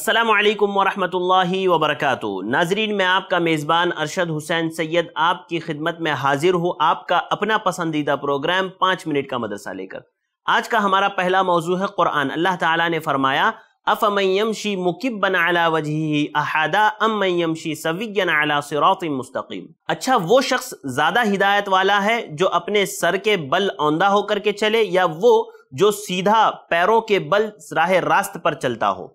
السلام علیکم ورحمۃ اللہ وبرکاتہ ناظرین میں آپ کا میزبان ارشد حسین سید آپ کی خدمت میں حاضر ہوں آپ کا اپنا پسندیدہ پروگرام پانچ منٹ کا مدرسہ لے کر آج کا ہمارا پہلا موضوع ہے قرآن اللہ تعالیٰ نے فرمایا مستقیم اچھا وہ شخص زیادہ ہدایت والا ہے جو اپنے سر کے بل آندہ ہو کر کے چلے یا وہ جو سیدھا پیروں کے بل راہ راست پر چلتا ہو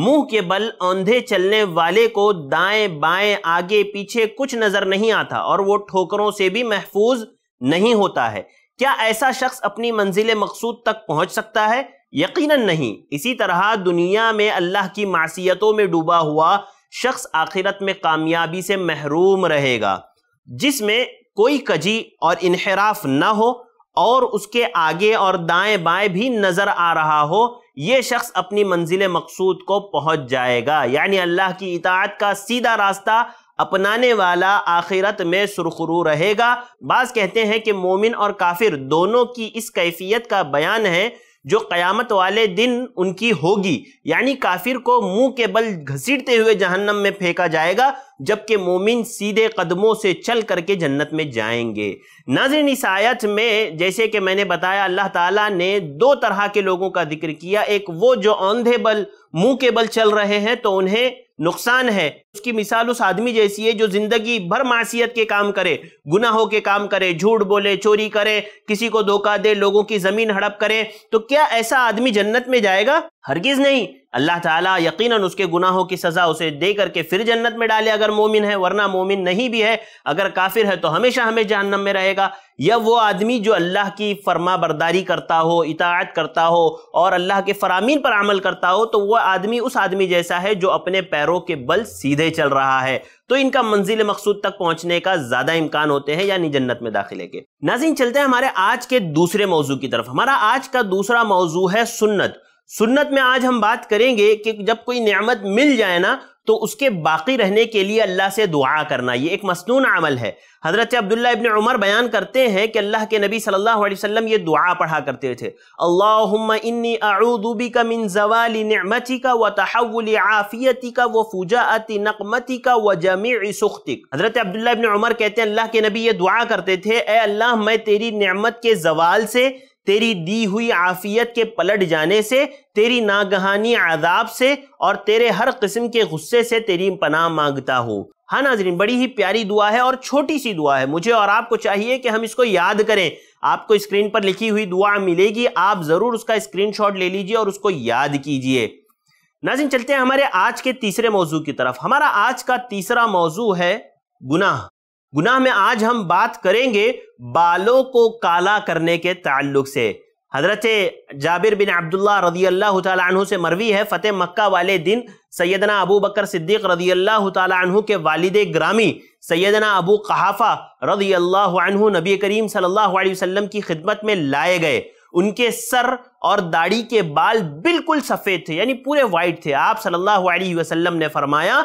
منہ کے بل اوندھے چلنے والے کو دائیں بائیں آگے پیچھے کچھ نظر نہیں آتا اور وہ ٹھوکروں سے بھی محفوظ نہیں ہوتا ہے کیا ایسا شخص اپنی منزل مقصود تک پہنچ سکتا ہے یقیناً نہیں اسی طرح دنیا میں اللہ کی معصیتوں میں ڈوبا ہوا شخص آخرت میں کامیابی سے محروم رہے گا جس میں کوئی کجی اور انحراف نہ ہو اور اس کے آگے اور دائیں بائیں بھی نظر آ رہا ہو یہ شخص اپنی منزل مقصود کو پہنچ جائے گا یعنی اللہ کی اطاعت کا سیدھا راستہ اپنانے والا آخرت میں سرخرو رہے گا بعض کہتے ہیں کہ مومن اور کافر دونوں کی اس کیفیت کا بیان ہے جو قیامت والے دن ان کی ہوگی یعنی کافر کو منہ کے بل گھسیٹتے ہوئے جہنم میں پھینکا جائے گا جبکہ مومن سیدھے قدموں سے چل کر کے جنت میں جائیں گے ناظرین اس آیت میں جیسے کہ میں نے بتایا اللہ تعالیٰ نے دو طرح کے لوگوں کا ذکر کیا ایک وہ جو اندھے بل منہ کے بل چل رہے ہیں تو انہیں نقصان ہے اس کی مثال اس آدمی جیسی ہے جو زندگی بھر معصیت کے کام کرے گناہوں کے کام کرے جھوٹ بولے چوری کرے کسی کو دھوکہ دے لوگوں کی زمین ہڑپ کرے تو کیا ایسا آدمی جنت میں جائے گا ہرگز نہیں اللہ تعالیٰ یقیناً اس کے گناہوں کی سزا اسے دے کر کے پھر جنت میں ڈالے اگر مومن ہے ورنہ مومن نہیں بھی ہے اگر کافر ہے تو ہمیشہ ہمیں جہنم میں رہے گا یا وہ آدمی جو اللہ کی فرما برداری کرتا ہو اطاعت کرتا ہو اور اللہ کے فرامین پر عمل کرتا ہو تو وہ آدمی اس آدمی جیسا ہے جو اپنے پیروں کے بل سیدھے چل رہا ہے تو ان کا منزل مقصود تک پہنچنے کا زیادہ امکان ہوتے ہیں یعنی جنت میں داخلے کے ناظرین چلتے ہیں ہمارے آج کے دوسرے موضوع کی طرف ہمارا آج کا دوسرا موضوع ہے سنت سنت میں آج ہم بات کریں گے کہ جب کوئی نعمت مل جائے نا تو اس کے باقی رہنے کے لیے اللہ سے دعا کرنا یہ ایک مصنون عمل ہے حضرت عبداللہ ابن عمر بیان کرتے ہیں کہ اللہ کے نبی صلی اللہ علیہ وسلم یہ دعا پڑھا کرتے تھے اللہم انی اعوذ بک من نعمتی کا و تحول عافیتک کا فجاعت نقمتک کا جمیع سختک حضرت عبداللہ ابن عمر کہتے ہیں اللہ کے نبی یہ دعا کرتے تھے اے اللہ میں تیری نعمت کے زوال سے تیری دی ہوئی عافیت کے پلٹ جانے سے تیری ناگہانی عذاب سے اور تیرے ہر قسم کے غصے سے تیری پناہ مانگتا ہو ہاں ناظرین بڑی ہی پیاری دعا ہے اور چھوٹی سی دعا ہے مجھے اور آپ کو چاہیے کہ ہم اس کو یاد کریں آپ کو اسکرین پر لکھی ہوئی دعا ملے گی آپ ضرور اس کا اسکرین شاٹ لے لیجئے اور اس کو یاد کیجئے ناظرین چلتے ہیں ہمارے آج کے تیسرے موضوع کی طرف ہمارا آج کا تیسرا موضوع ہے گناہ گناہ میں آج ہم بات کریں گے بالوں کو کالا کرنے کے تعلق سے حضرت جابر بن عبداللہ رضی اللہ تعالیٰ سے مروی ہے فتح مکہ والے دن سیدنا ابو بکر صدیق رضی اللہ تعالیٰ گرامی سیدنا ابو قحافہ رضی اللہ عنہ نبی کریم صلی اللہ علیہ وسلم کی خدمت میں لائے گئے ان کے سر اور داڑھی کے بال بالکل سفید تھے یعنی پورے وائٹ تھے آپ صلی اللہ علیہ وسلم نے فرمایا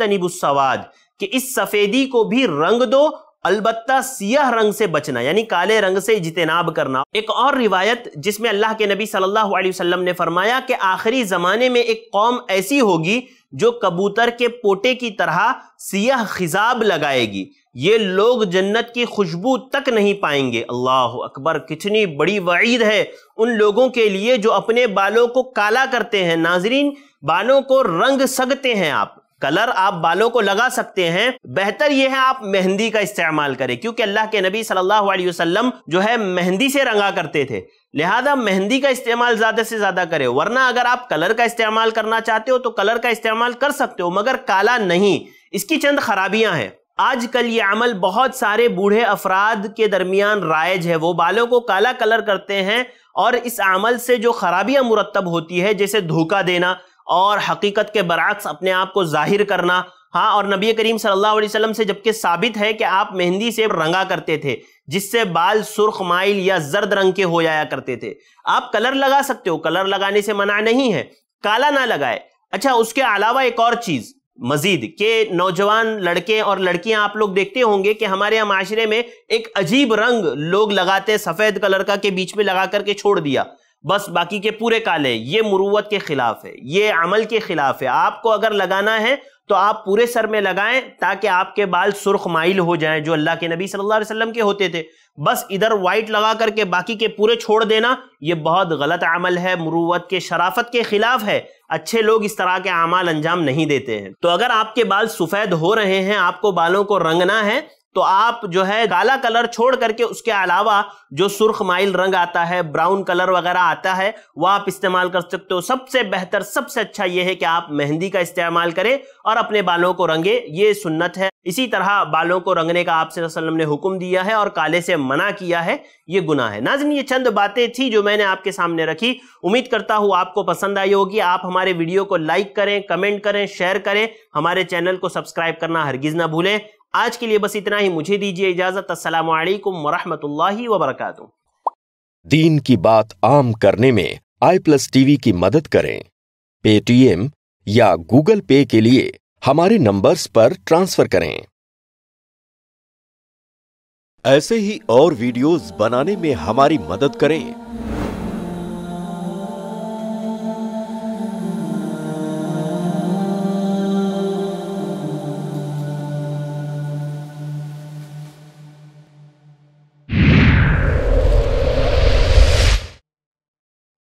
السواد کہ اس سفیدی کو بھی رنگ دو البتہ سیاہ رنگ سے بچنا یعنی کالے رنگ سے اجتناب کرنا ایک اور روایت جس میں اللہ کے نبی صلی اللہ علیہ وسلم نے فرمایا کہ آخری زمانے میں ایک قوم ایسی ہوگی جو کبوتر کے پوٹے کی طرح سیاہ خزاب لگائے گی یہ لوگ جنت کی خوشبو تک نہیں پائیں گے اللہ اکبر کتنی بڑی وعید ہے ان لوگوں کے لیے جو اپنے بالوں کو کالا کرتے ہیں ناظرین بالوں کو رنگ سگتے ہیں آپ کلر آپ بالوں کو لگا سکتے ہیں بہتر یہ ہے آپ مہندی کا استعمال کریں کیونکہ اللہ کے نبی صلی اللہ علیہ وسلم جو ہے مہندی سے رنگا کرتے تھے لہذا مہندی کا استعمال زیادہ زیادہ سے کرے ورنہ اگر آپ کلر کا استعمال کرنا چاہتے ہو تو کلر کا استعمال کر سکتے ہو مگر کالا نہیں اس کی چند خرابیاں ہیں آج کل یہ عمل بہت سارے بوڑھے افراد کے درمیان رائج ہے وہ بالوں کو کالا کلر کرتے ہیں اور اس عمل سے جو خرابیاں مرتب ہوتی ہے جیسے دھوکہ دینا اور حقیقت کے برعکس اپنے آپ کو ظاہر کرنا ہاں اور نبی کریم صلی اللہ علیہ وسلم سے جبکہ ثابت ہے کہ آپ مہندی سے رنگا کرتے تھے جس سے بال سرخ مائل یا زرد رنگ کے ہو جایا کرتے تھے آپ کلر لگا سکتے ہو کلر لگانے سے منع نہیں ہے کالا نہ لگائے اچھا اس کے علاوہ ایک اور چیز مزید کہ نوجوان لڑکے اور لڑکیاں آپ لوگ دیکھتے ہوں گے کہ ہمارے معاشرے میں ایک عجیب رنگ لوگ لگاتے سفید کلر کا کے بیچ میں لگا کر کے چھوڑ دیا بس باقی کے پورے کالے یہ مروت کے خلاف ہے یہ عمل کے خلاف ہے آپ کو اگر لگانا ہے تو آپ پورے سر میں لگائیں تاکہ آپ کے بال سرخ مائل ہو جائیں جو اللہ کے نبی صلی اللہ علیہ وسلم کے ہوتے تھے بس ادھر وائٹ لگا کر کے باقی کے پورے چھوڑ دینا یہ بہت غلط عمل ہے مروت کے شرافت کے خلاف ہے اچھے لوگ اس طرح کے عمال انجام نہیں دیتے ہیں تو اگر آپ کے بال سفید ہو رہے ہیں آپ کو بالوں کو رنگنا ہے تو آپ جو ہے کالا کلر چھوڑ کر کے اس کے علاوہ جو سرخ مائل رنگ آتا ہے براؤن کلر وغیرہ آتا ہے وہ آپ استعمال کر سکتے ہو سب سے بہتر سب سے اچھا یہ ہے کہ آپ مہندی کا استعمال کریں اور اپنے بالوں کو رنگے یہ سنت ہے اسی طرح بالوں کو رنگنے کا آپ صلی اللہ علیہ وسلم نے حکم دیا ہے اور کالے سے منع کیا ہے یہ گناہ ہے ناظرین یہ چند باتیں تھی جو میں نے آپ کے سامنے رکھی امید کرتا ہوں آپ کو پسند آئی ہوگی آپ ہمارے ویڈیو کو لائک کریں کمنٹ کریں شیئر کریں ہمارے چینل کو سبسکرائب کرنا ہرگز نہ بھولیں آج کے لیے بس اتنا ہی مجھے دیجیے اجازت السلام علیکم ورحمۃ اللہ وبرکاتہ دین کی بات عام کرنے میں آئی پلس ٹی وی کی مدد کریں پے ٹی ایم یا گوگل پے کے لیے ہمارے نمبرز پر ٹرانسفر کریں ایسے ہی اور ویڈیوز بنانے میں ہماری مدد کریں